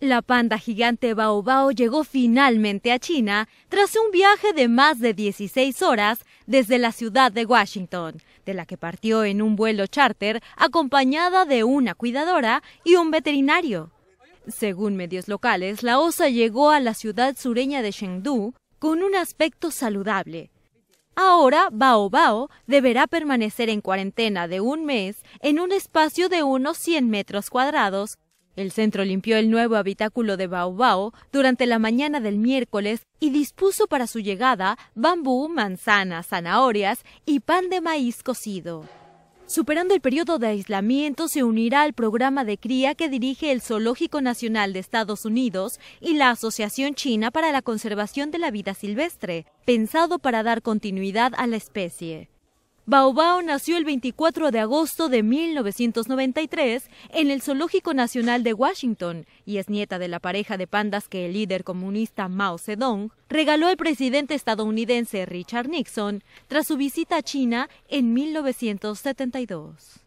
La panda gigante Bao Bao llegó finalmente a China tras un viaje de más de 16 horas desde la ciudad de Washington, de la que partió en un vuelo charter acompañada de una cuidadora y un veterinario. Según medios locales, la osa llegó a la ciudad sureña de Chengdu con un aspecto saludable. Ahora, Bao Bao deberá permanecer en cuarentena de un mes en un espacio de unos 100 metros cuadrados el centro limpió el nuevo habitáculo de Baobao durante la mañana del miércoles y dispuso para su llegada bambú, manzanas, zanahorias y pan de maíz cocido. Superando el periodo de aislamiento, se unirá al programa de cría que dirige el Zoológico Nacional de Estados Unidos y la Asociación China para la Conservación de la Vida Silvestre, pensado para dar continuidad a la especie. Bao nació el 24 de agosto de 1993 en el Zoológico Nacional de Washington y es nieta de la pareja de pandas que el líder comunista Mao Zedong regaló al presidente estadounidense Richard Nixon tras su visita a China en 1972.